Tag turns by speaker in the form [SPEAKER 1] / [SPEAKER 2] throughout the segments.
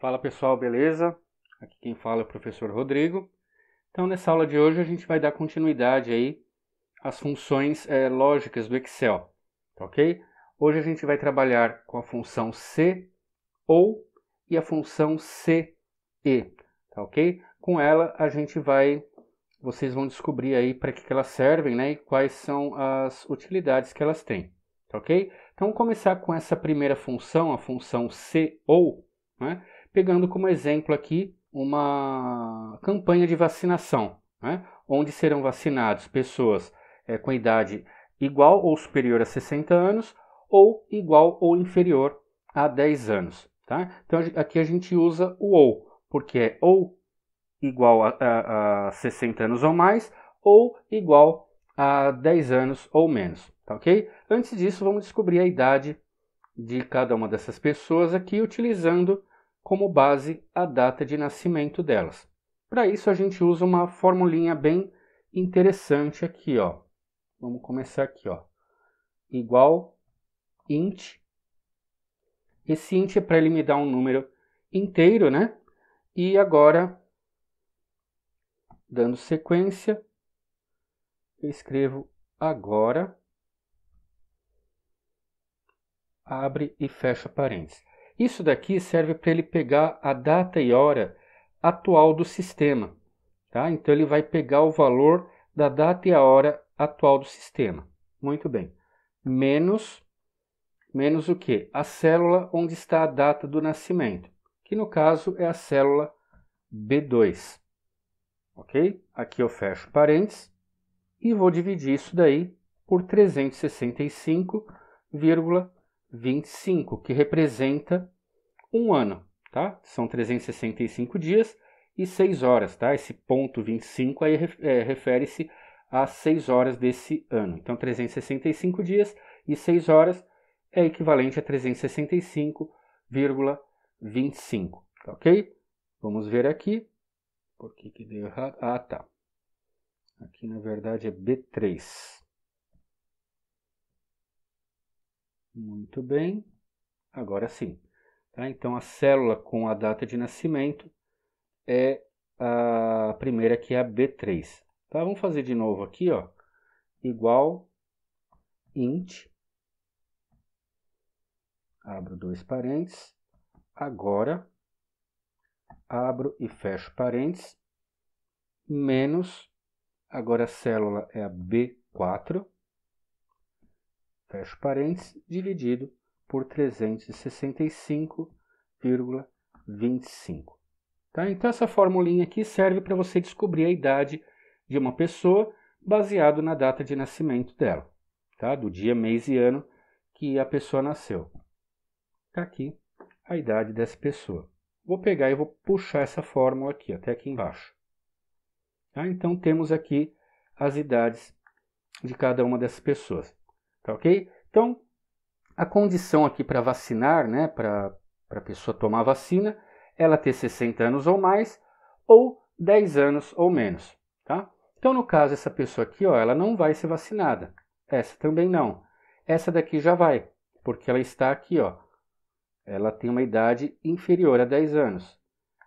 [SPEAKER 1] Fala pessoal, beleza? Aqui quem fala é o professor Rodrigo. Então, nessa aula de hoje, a gente vai dar continuidade aí às funções é, lógicas do Excel, tá ok? Hoje a gente vai trabalhar com a função C ou e a função CE, tá ok? Com ela, a gente vai vocês vão descobrir aí para que, que, elas servem né, e quais são as utilidades que elas têm. Tá ok? Então, vamos começar com essa primeira função, a função C ou. Né? pegando como exemplo aqui uma campanha de vacinação, né? onde serão vacinados pessoas é, com idade igual ou superior a 60 anos ou igual ou inferior a 10 anos. Tá? Então aqui a gente usa o ou, porque é ou igual a, a, a 60 anos ou mais, ou igual a 10 anos ou menos. Tá ok? Antes disso, vamos descobrir a idade de cada uma dessas pessoas aqui utilizando como base a data de nascimento delas. Para isso a gente usa uma formulinha bem interessante aqui, ó. Vamos começar aqui, ó. Igual int. Esse int é para ele me dar um número inteiro, né? E agora, dando sequência, eu escrevo agora, abre e fecha parênteses. Isso daqui serve para ele pegar a data e hora atual do sistema. Tá? Então ele vai pegar o valor da data e a hora atual do sistema. Muito bem. Menos menos o que? A célula onde está a data do nascimento, que no caso é a célula B2. OK? Aqui eu fecho parênteses e vou dividir isso daí por 365, 25, que representa um ano, tá? São 365 dias e 6 horas, tá? Esse ponto 25 aí é, refere-se às 6 horas desse ano. Então, 365 dias e 6 horas é equivalente a 365,25, tá ok? Vamos ver aqui. Por que, que deu errado? Ah, tá. Aqui, na verdade, é B3. Muito bem, agora sim. Tá? Então, a célula com a data de nascimento é a primeira, que é a B3. Tá? Vamos fazer de novo aqui, ó. igual int, abro dois parênteses, agora abro e fecho parênteses, menos, agora a célula é a B4, fecho parênteses, dividido por 365,25. Tá? Então, essa formulinha aqui serve para você descobrir a idade de uma pessoa baseado na data de nascimento dela, tá? do dia, mês e ano que a pessoa nasceu. Está aqui a idade dessa pessoa. Vou pegar e vou puxar essa fórmula aqui, até aqui embaixo. Tá? Então, temos aqui as idades de cada uma dessas pessoas. Tá ok? Então, a condição aqui para vacinar, né, para a pessoa tomar vacina, ela ter 60 anos ou mais, ou 10 anos ou menos, tá? Então, no caso, essa pessoa aqui, ó, ela não vai ser vacinada. Essa também não. Essa daqui já vai, porque ela está aqui, ó. Ela tem uma idade inferior a 10 anos.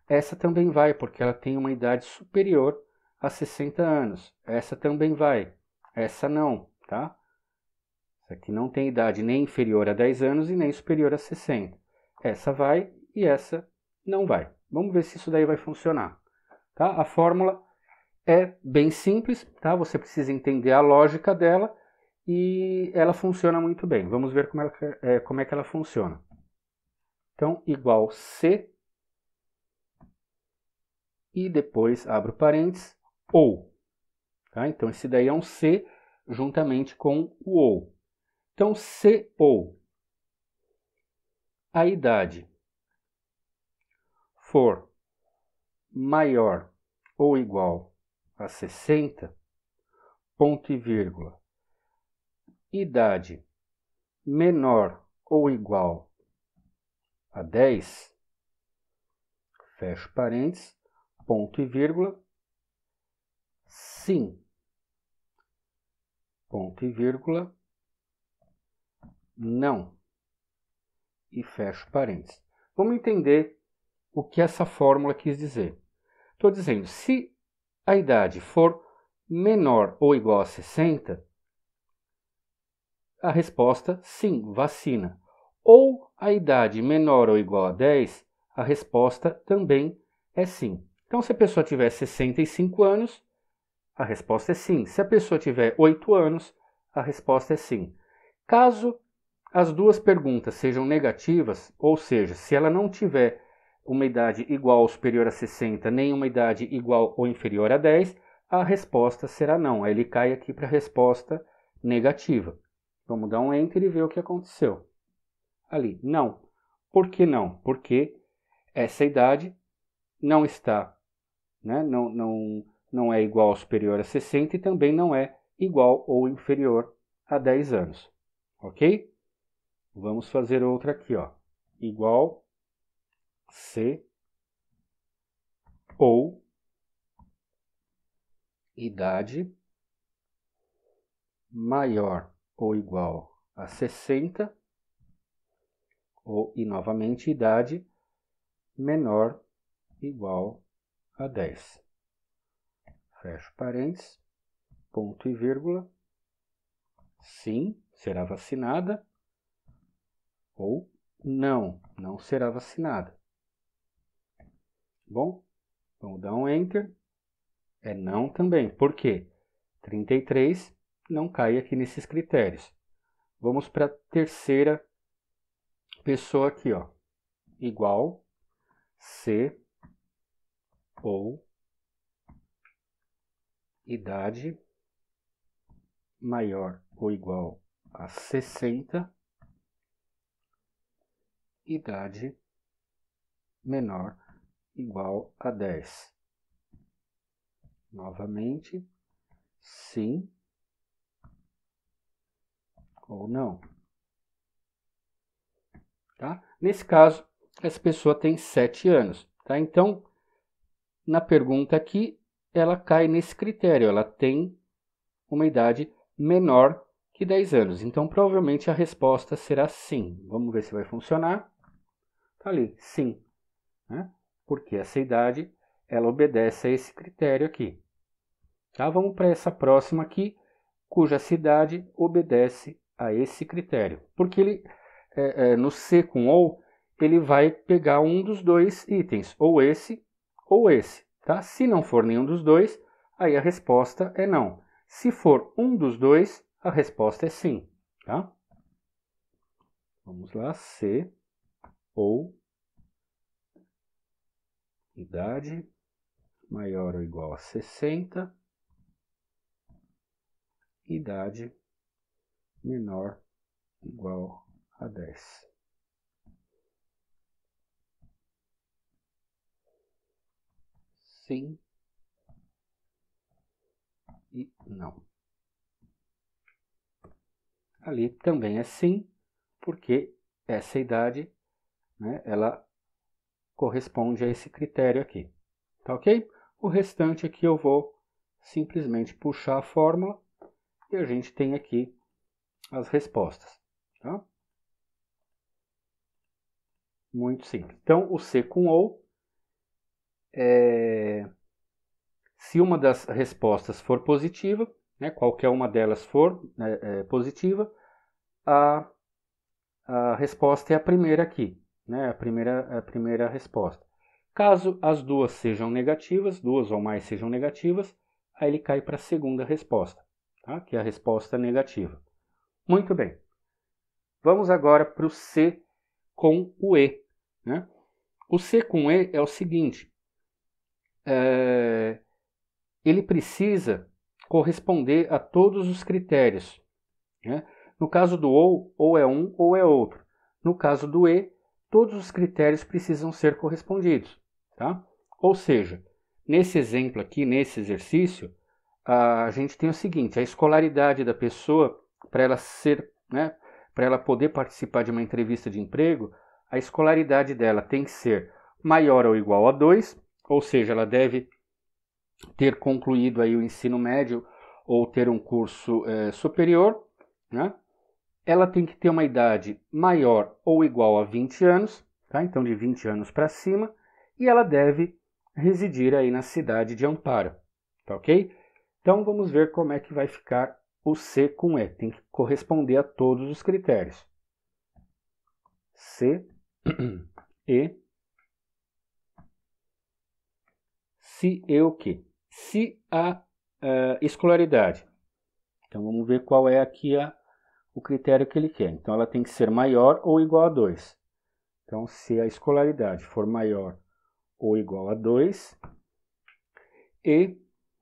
[SPEAKER 1] Essa também vai, porque ela tem uma idade superior a 60 anos. Essa também vai. Essa não, tá? Né, que não tem idade nem inferior a 10 anos e nem superior a 60. Essa vai e essa não vai. Vamos ver se isso daí vai funcionar. Tá? A fórmula é bem simples, tá? Você precisa entender a lógica dela e ela funciona muito bem. Vamos ver como, ela, é, como é que ela funciona. Então, igual C e depois abro parênteses, ou. Tá? Então, esse daí é um C juntamente com o ou. Então, se ou a idade for maior ou igual a 60, ponto e vírgula, idade menor ou igual a 10, fecho parênteses, ponto e vírgula, sim, ponto e vírgula, não. E fecho parênteses. Vamos entender o que essa fórmula quis dizer. Estou dizendo, se a idade for menor ou igual a 60, a resposta sim, vacina. Ou a idade menor ou igual a 10, a resposta também é sim. Então, se a pessoa tiver 65 anos, a resposta é sim. Se a pessoa tiver 8 anos, a resposta é sim. Caso as duas perguntas sejam negativas, ou seja, se ela não tiver uma idade igual ou superior a 60, nem uma idade igual ou inferior a 10, a resposta será não. Aí ele cai aqui para a resposta negativa. Vamos dar um enter e ver o que aconteceu. Ali, não. Por que não? Porque essa idade não está, né? não, não, não é igual ou superior a 60 e também não é igual ou inferior a 10 anos. Ok? Vamos fazer outra aqui, ó. Igual C ou idade maior ou igual a 60 ou e novamente idade menor igual a 10. Fecho parênteses, ponto e vírgula. Sim, será vacinada ou não, não será vacinada. Bom, vamos dar um Enter. É não também. Por quê? 33 não cai aqui nesses critérios. Vamos para a terceira pessoa aqui, ó. Igual C ou idade maior ou igual a 60 idade menor igual a 10. Novamente, sim ou não. Tá? Nesse caso, essa pessoa tem 7 anos. Tá? Então, na pergunta aqui, ela cai nesse critério. Ela tem uma idade menor e 10 anos. Então, provavelmente a resposta será sim. Vamos ver se vai funcionar. Tá ali, sim. Né? Porque essa idade, ela obedece a esse critério aqui. Tá? Vamos para essa próxima aqui, cuja cidade obedece a esse critério. Porque ele, é, é, no C com ou, ele vai pegar um dos dois itens, ou esse ou esse. Tá? Se não for nenhum dos dois, aí a resposta é não. Se for um dos dois, a resposta é sim, tá? Vamos lá, C ou idade maior ou igual a 60, idade menor ou igual a 10. Sim e não ali também é sim, porque essa idade né, ela corresponde a esse critério aqui. Tá ok? O restante aqui eu vou simplesmente puxar a fórmula e a gente tem aqui as respostas. Tá? Muito simples. Então, o C com OU, é... se uma das respostas for positiva, né, qualquer uma delas for né, é, positiva, a, a resposta é a primeira aqui, né, a, primeira, a primeira resposta. Caso as duas sejam negativas, duas ou mais sejam negativas, aí ele cai para a segunda resposta, tá? que é a resposta negativa. Muito bem. Vamos agora para o C com o E. Né? O C com E é o seguinte: é, ele precisa corresponder a todos os critérios. Né? No caso do ou, ou é um ou é outro. No caso do e, todos os critérios precisam ser correspondidos. Tá? Ou seja, nesse exemplo aqui, nesse exercício, a gente tem o seguinte: a escolaridade da pessoa, para ela ser, né, para ela poder participar de uma entrevista de emprego, a escolaridade dela tem que ser maior ou igual a 2, ou seja, ela deve ter concluído aí o ensino médio ou ter um curso é, superior, né? ela tem que ter uma idade maior ou igual a 20 anos, tá? então de 20 anos para cima, e ela deve residir aí na cidade de Amparo, tá ok? Então vamos ver como é que vai ficar o C com E, tem que corresponder a todos os critérios. C, E, se e o que? se há uh, eh, escolaridade. Então vamos ver qual é aqui a, o critério que ele quer. Então ela tem que ser maior ou igual a 2. Então se a escolaridade for maior ou igual a 2 e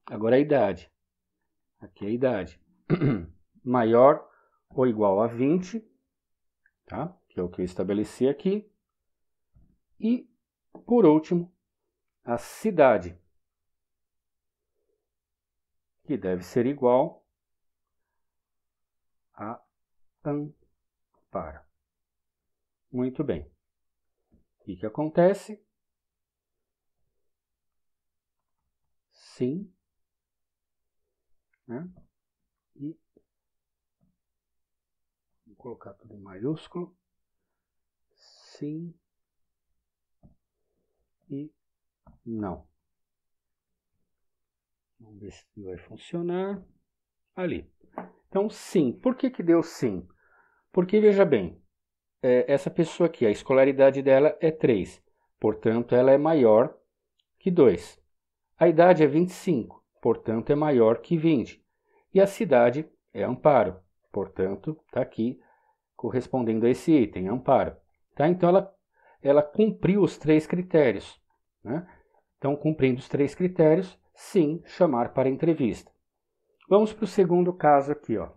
[SPEAKER 1] agora a idade. Aqui é a idade. maior ou igual a 20, tá? Que é o que eu estabeleci aqui. E por último, a cidade que deve ser igual a amparo. Muito bem. O que, que acontece? Sim. Né? E vou colocar tudo em maiúsculo. Sim e não. Vamos ver se vai funcionar. Ali. Então, sim. Por que, que deu sim? Porque, veja bem, é, essa pessoa aqui, a escolaridade dela é 3. Portanto, ela é maior que 2. A idade é 25. Portanto, é maior que 20. E a cidade é Amparo. Portanto, está aqui correspondendo a esse item, Amparo. Tá? Então, ela, ela cumpriu os três critérios. Né? Então, cumprindo os três critérios, sim chamar para entrevista. Vamos para o segundo caso aqui, ó.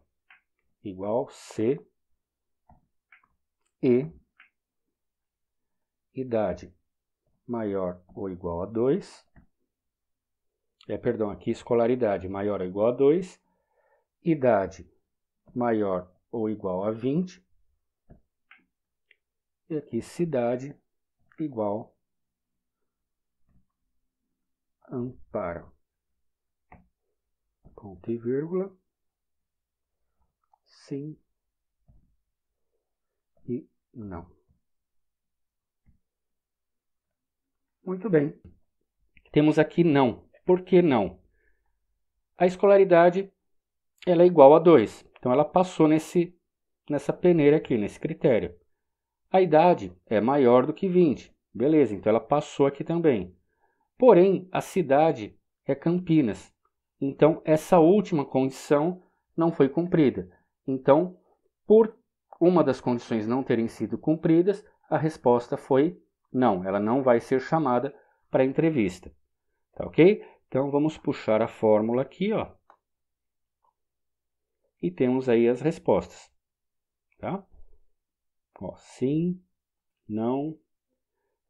[SPEAKER 1] Igual C, E, idade maior ou igual a 2, é, perdão, aqui escolaridade maior ou igual a 2, idade maior ou igual a 20, e aqui cidade igual amparo. Ponto e vírgula. Sim e não. Muito bem. Temos aqui não. Por que não? A escolaridade ela é igual a 2. Então ela passou nesse nessa peneira aqui, nesse critério. A idade é maior do que 20. Beleza, então ela passou aqui também. Porém, a cidade é Campinas. Então, essa última condição não foi cumprida. Então, por uma das condições não terem sido cumpridas, a resposta foi não, ela não vai ser chamada para entrevista. Tá ok? Então, vamos puxar a fórmula aqui, ó. E temos aí as respostas. Tá? Ó, sim, não.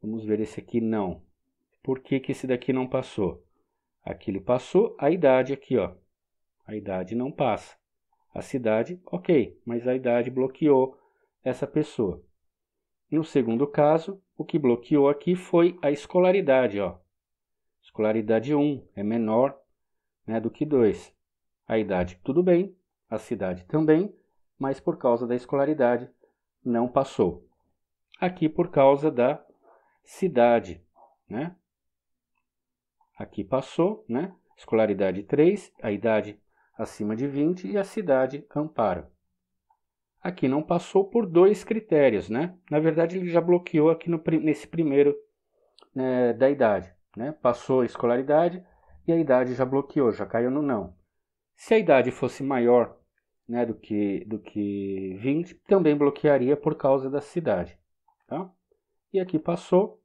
[SPEAKER 1] Vamos ver esse aqui, não por que, que esse daqui não passou? Aqui ele passou, a idade aqui, ó. A idade não passa. A cidade, ok, mas a idade bloqueou essa pessoa. No segundo caso, o que bloqueou aqui foi a escolaridade, ó. Escolaridade 1 é menor né, do que 2. A idade, tudo bem, a cidade também, mas por causa da escolaridade não passou. Aqui por causa da cidade, né? Aqui passou, né? Escolaridade 3, a idade acima de 20 e a cidade Amparo. Aqui não passou por dois critérios, né? Na verdade, ele já bloqueou aqui no, nesse primeiro né, da idade, né? Passou a escolaridade e a idade já bloqueou, já caiu no não. Se a idade fosse maior né, do, que, do que 20, também bloquearia por causa da cidade. Tá? E aqui passou,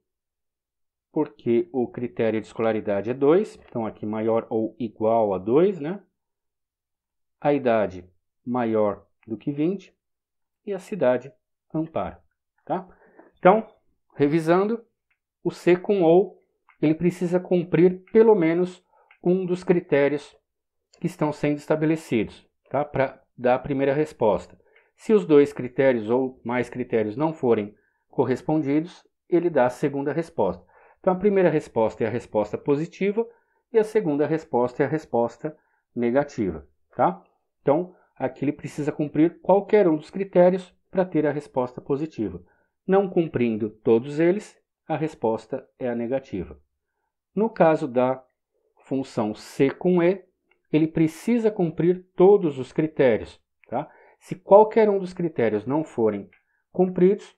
[SPEAKER 1] porque o critério de escolaridade é 2, então aqui maior ou igual a 2, né? A idade maior do que 20 e a cidade amparo, tá? Então, revisando, o C com ou ele precisa cumprir pelo menos um dos critérios que estão sendo estabelecidos, tá? Para dar a primeira resposta. Se os dois critérios ou mais critérios não forem correspondidos, ele dá a segunda resposta. Então a primeira resposta é a resposta positiva e a segunda resposta é a resposta negativa, tá? Então aqui ele precisa cumprir qualquer um dos critérios para ter a resposta positiva. Não cumprindo todos eles, a resposta é a negativa. No caso da função C com E, ele precisa cumprir todos os critérios. Tá? Se qualquer um dos critérios não forem cumpridos,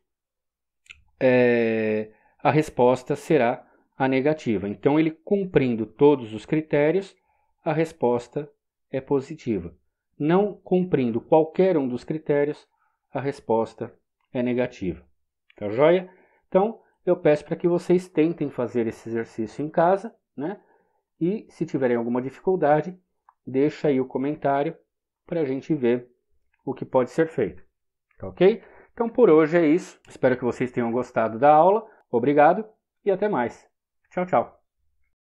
[SPEAKER 1] é, a resposta será a negativa. Então, ele cumprindo todos os critérios, a resposta é positiva. Não cumprindo qualquer um dos critérios, a resposta é negativa. Tá joia? Então, eu peço para que vocês tentem fazer esse exercício em casa, né? E se tiverem alguma dificuldade, deixa aí o comentário para a gente ver o que pode ser feito. Tá ok? Então, por hoje é isso. Espero que vocês tenham gostado da aula. Obrigado e até mais. Tchau, tchau.